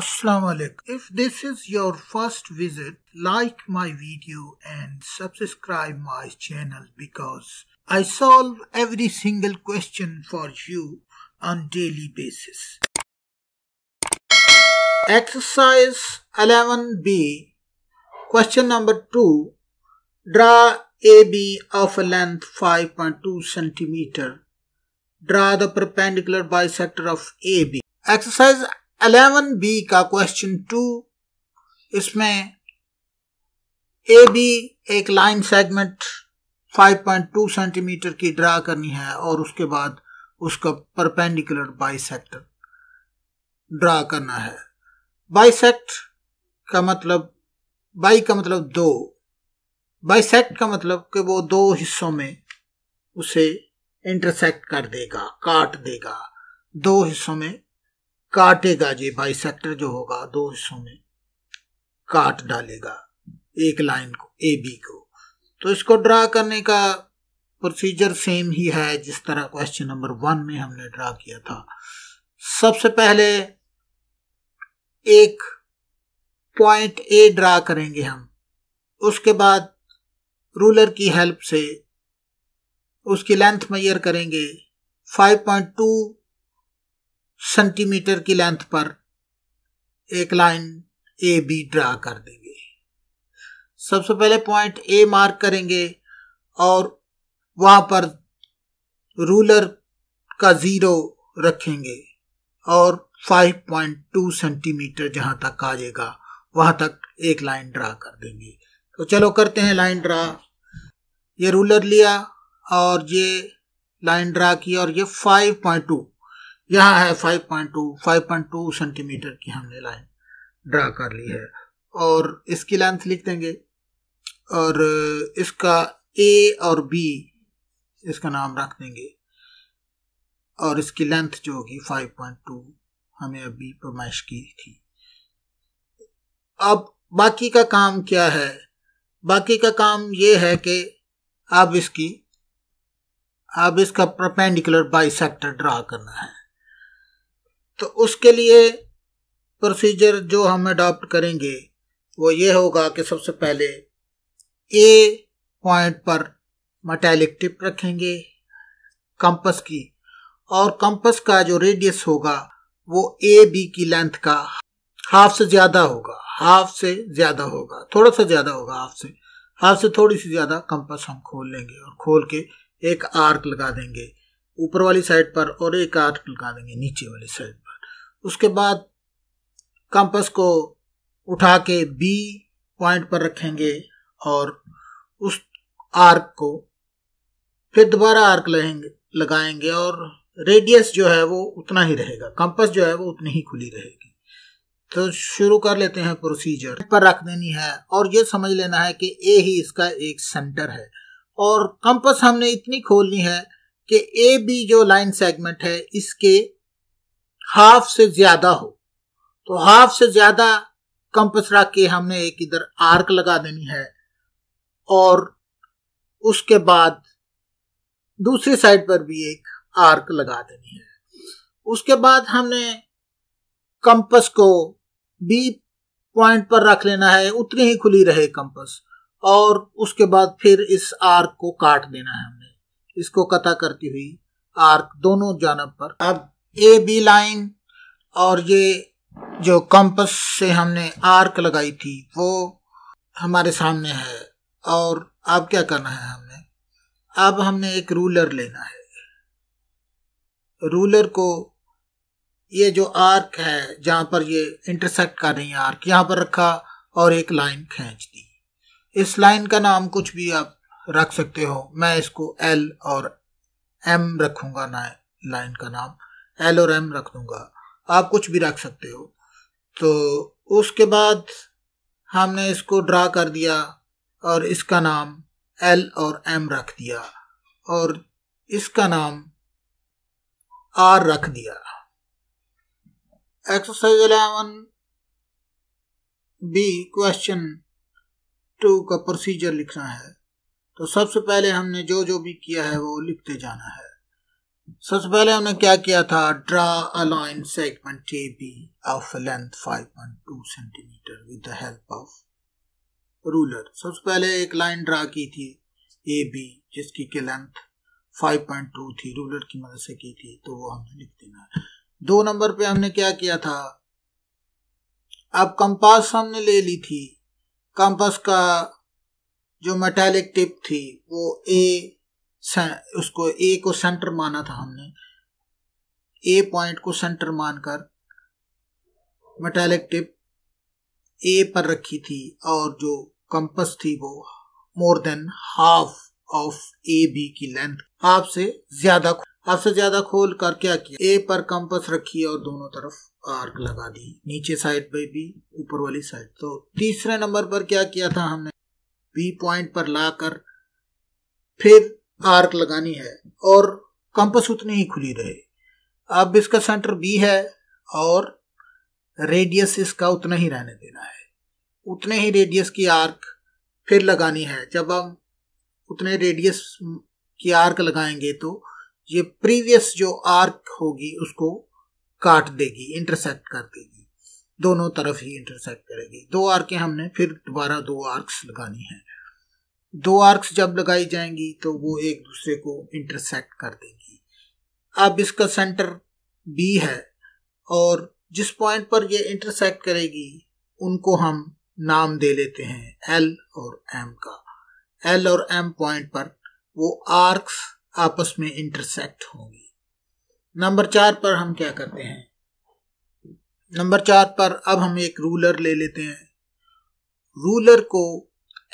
Assalamu alaikum. If this is your first visit, like my video and subscribe my channel because I solve every single question for you on daily basis. Exercise 11b Question number 2 Draw AB of a length 5.2 centimeter. Draw the perpendicular bisector of AB. Exercise eleven B का question two इसमें A B एक line segment 5.2 centimetre की draw करनी है और उसके बाद उसका परपेंडिकुलर बाइसेक्टर ड्रा करना है बाइसेक्ट का मतलब बाई का मतलब दो बाइसेक्ट का मतलब कि वो दो हिस्सों में उसे इंटरसेक्ट कर देगा काट देगा दो हिस्सों में काटेगा जी भाई सेक्टर जो होगा दो हिस्सों में काट डालेगा एक लाइन को ए बी को तो इसको ड्रा करने का प्रोसीजर सेम ही है जिस तरह क्वेश्चन नंबर वन में हमने ड्रा किया था सबसे पहले एक पॉइंट ए ड्रा करेंगे हम उसके बाद रूलर की हेल्प से उसकी लेंथ मैयर करेंगे 5.2 सेंटीमीटर की लेंथ पर एक लाइन ए बी ड्रा कर देंगे सबसे पहले पॉइंट ए मार्क करेंगे और वहां पर रूलर का जीरो रखेंगे और 5.2 सेंटीमीटर जहां तक आ जाएगा वहां तक एक लाइन ड्रा कर देंगे तो चलो करते हैं लाइन ड्रा ये रूलर लिया और ये लाइन ड्रा की और ये 5.2 यहाँ है 5.2 5.2 सेंटीमीटर की हमने लाइन ड्रा कर ली है और इसकी लेंथ लिख देंगे और इसका ए और बी इसका नाम रख देंगे और इसकी लेंथ जो होगी 5.2 हमें अभी पमाइश की थी अब बाकी का काम क्या है बाकी का काम ये है कि अब इसकी अब इसका प्रपेंडिकुलर बाइसेक्टर ड्रा करना है तो उसके लिए प्रोसीजर जो हम अडॉप्ट करेंगे वो ये होगा कि सबसे पहले ए पॉइंट पर मटैलिक टिप रखेंगे कंपस की और कंपस का जो रेडियस होगा वो ए बी की लेंथ का हाफ से ज़्यादा होगा हाफ से ज़्यादा होगा थोड़ा सा ज़्यादा होगा हाफ से हाफ से थोड़ी सी ज़्यादा कंपस हम खोल लेंगे और खोल के एक आर्क लगा देंगे ऊपर वाली साइड पर और एक आर्क लगा देंगे नीचे वाली साइड उसके बाद कंपस को उठा के बी पॉइंट पर रखेंगे और उस आर्क को फिर दोबारा आर्क लगेंगे लगाएंगे और रेडियस जो है वो उतना ही रहेगा कंपास जो है वो उतनी ही खुली रहेगी तो शुरू कर लेते हैं प्रोसीजर पर रख देनी है और ये समझ लेना है कि ए ही इसका एक सेंटर है और कंपस हमने इतनी खोलनी है कि ए बी जो लाइन सेगमेंट है इसके हाफ से ज्यादा हो तो हाफ से ज्यादा कंपस रख के हमने एक इधर आर्क लगा देनी है और उसके बाद दूसरी साइड पर भी एक आर्क लगा देनी है उसके बाद हमने कंपस को बी पॉइंट पर रख लेना है उतनी ही खुली रहे कंपस और उसके बाद फिर इस आर्क को काट देना है हमने इसको कता करती हुई आर्क दोनों जानब पर अब ए बी लाइन और ये जो कंपस से हमने आर्क लगाई थी वो हमारे सामने है और अब क्या करना है हमने अब हमने एक रूलर लेना है रूलर को ये जो आर्क है जहाँ पर ये इंटरसेक्ट कर रही है आर्क यहाँ पर रखा और एक लाइन खींच दी इस लाइन का नाम कुछ भी आप रख सकते हो मैं इसको एल और एम रखूँगा ना लाइन का नाम एलो रैम रख दूंगा आप कुछ भी रख सकते हो तो उसके बाद हमने इसको ड्रा कर दिया और इसका नाम एल और एम रख दिया और इसका नाम आर रख दिया exercise eleven B question two का प्रोसीजर लिखना है तो सबसे पहले हमने जो जो भी किया है वो लिखते जाना है सबसे पहले हमने क्या किया था draw a line segment A B of length 5.2 centimetre with the help of ruler सबसे पहले एक लाइन ड्रा की थी ए बी जिसकी के लेंथ 5.2 थी रूलर की मदद से की थी तो वो हमने लिख देना है दो नंबर पे हमने क्या किया था अब कंपास हमने ले ली थी कंपास का जो मेटालिक टिप थी वो ए उसको ए को सेंटर माना था हमने ए पॉइंट को सेंटर मानकर मेटालिक टिप ए पर रखी थी और जो कंपस थी वो more than half of A B की लेंथ हाफ से ज्यादा हाफ से ज्यादा खोल कर क्या किया ए पर कंपस रखी और दोनों तरफ आर्क लगा दी नीचे साइड पे भी ऊपर वाली साइड तो तीसरे नंबर पर क्या किया था हमने बी पॉइंट पर लाकर फिर आर्क लगानी है और कंपस उतनी ही खुली रहे अब इसका सेंटर बी है और रेडियस इसका उतना ही रहने देना है उतने ही रेडियस की आर्क फिर लगानी है जब हम उतने रेडियस की आर्क लगाएंगे तो ये प्रीवियस जो आर्क होगी उसको काट देगी इंटरसेक्ट कर देगी दोनों तरफ ही इंटरसेक्ट करेगी दो आर्कें हमने फिर दोबारा दो आर्क्स लगानी है दो आर्क्स जब लगाई जाएंगी तो वो एक दूसरे को इंटरसेक्ट कर देंगी अब इसका सेंटर बी है और जिस पॉइंट पर ये इंटरसेक्ट करेगी उनको हम नाम दे लेते हैं एल और एम का एल और एम पॉइंट पर वो आर्क्स आपस में इंटरसेक्ट होंगी नंबर चार पर हम क्या करते हैं नंबर चार पर अब हम एक रूलर ले लेते हैं रूलर को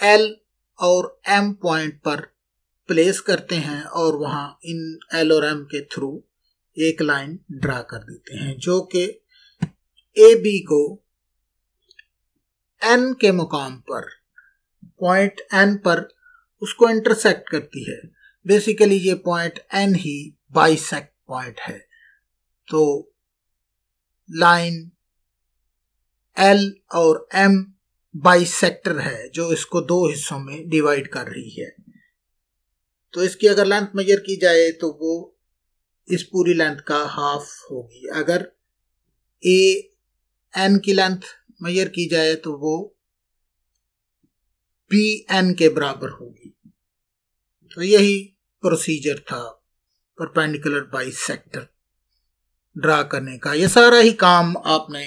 एल और एम पॉइंट पर प्लेस करते हैं और वहाँ इन एल और एम के थ्रू एक लाइन ड्रा कर देते हैं जो कि ए बी को एन के मुकाम पर पॉइंट एन पर उसको इंटरसेक्ट करती है बेसिकली ये पॉइंट एन ही बाइसेक्ट पॉइंट है तो लाइन एल और एम बाइसेक्टर है जो इसको दो हिस्सों में डिवाइड कर रही है तो इसकी अगर लेंथ मेजर की जाए तो वो इस पूरी लेंथ का हाफ होगी अगर ए एन की लेंथ मेजर की जाए तो वो पी एन के बराबर होगी तो यही प्रोसीजर था परपेंडिकुलर बाई सेक्टर ड्रा करने का ये सारा ही काम आपने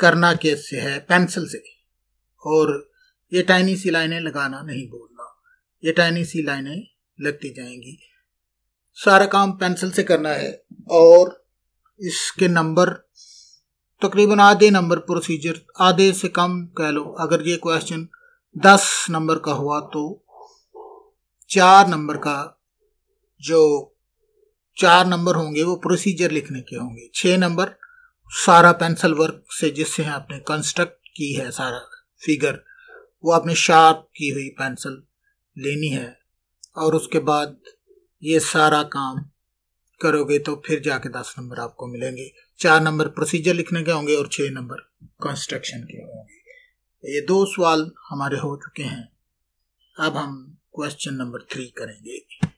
करना कैसे है पेंसिल से और ये टाइनी सी लाइनें लगाना नहीं बोलना ये टाइनी सी लाइनें लगती जाएंगी सारा काम पेंसिल से करना है और इसके नंबर तकरीबन आधे नंबर प्रोसीजर आधे से कम कह लो अगर ये क्वेश्चन दस नंबर का हुआ तो चार नंबर का जो चार नंबर होंगे वो प्रोसीजर लिखने के होंगे छः नंबर सारा पेंसिल वर्क से जिससे आपने कंस्ट्रक्ट की है सारा फिगर वो आपने शार्प की हुई पेंसिल लेनी है और उसके बाद ये सारा काम करोगे तो फिर जाके दस नंबर आपको मिलेंगे चार नंबर प्रोसीजर लिखने के होंगे और छः नंबर कंस्ट्रक्शन के होंगे ये दो सवाल हमारे हो चुके हैं अब हम क्वेश्चन नंबर थ्री करेंगे